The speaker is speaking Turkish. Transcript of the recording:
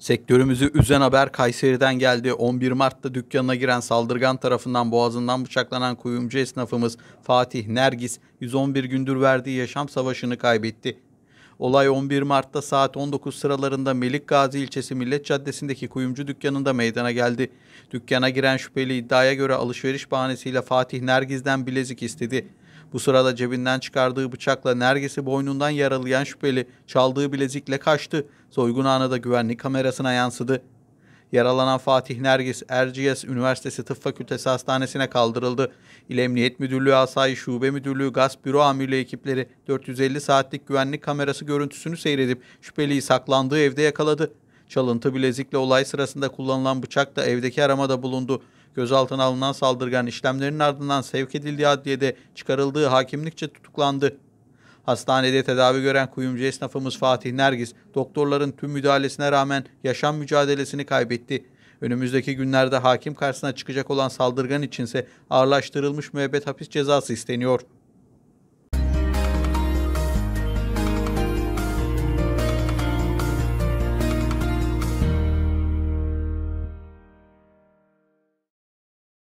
Sektörümüzü üzen haber Kayseri'den geldi. 11 Mart'ta dükkanına giren saldırgan tarafından boğazından bıçaklanan kuyumcu esnafımız Fatih Nergis 111 gündür verdiği yaşam savaşını kaybetti. Olay 11 Mart'ta saat 19 sıralarında Melik Gazi ilçesi Millet Caddesi'ndeki kuyumcu dükkanında meydana geldi. Dükkana giren şüpheli iddiaya göre alışveriş bahanesiyle Fatih Nergiz'den bilezik istedi. Bu sırada cebinden çıkardığı bıçakla Nergis'i boynundan yaralayan şüpheli çaldığı bilezikle kaçtı. Soygun anı da güvenlik kamerasına yansıdı. Yaralanan Fatih Nergis, Erciyes Üniversitesi Tıp Fakültesi Hastanesi'ne kaldırıldı. İl Emniyet Müdürlüğü Asayi Şube Müdürlüğü Gasp Büro Amirli ekipleri 450 saatlik güvenlik kamerası görüntüsünü seyredip şüpheliyi saklandığı evde yakaladı. Çalıntı bilezikle olay sırasında kullanılan bıçak da evdeki aramada bulundu gözaltına alınan saldırgan işlemlerinin ardından sevk edildiği adliyede çıkarıldığı hakimlikçe tutuklandı. Hastanede tedavi gören kuyumcu esnafımız Fatih Nergis, doktorların tüm müdahalesine rağmen yaşam mücadelesini kaybetti. Önümüzdeki günlerde hakim karşısına çıkacak olan saldırgan içinse ağırlaştırılmış müebbet hapis cezası isteniyor.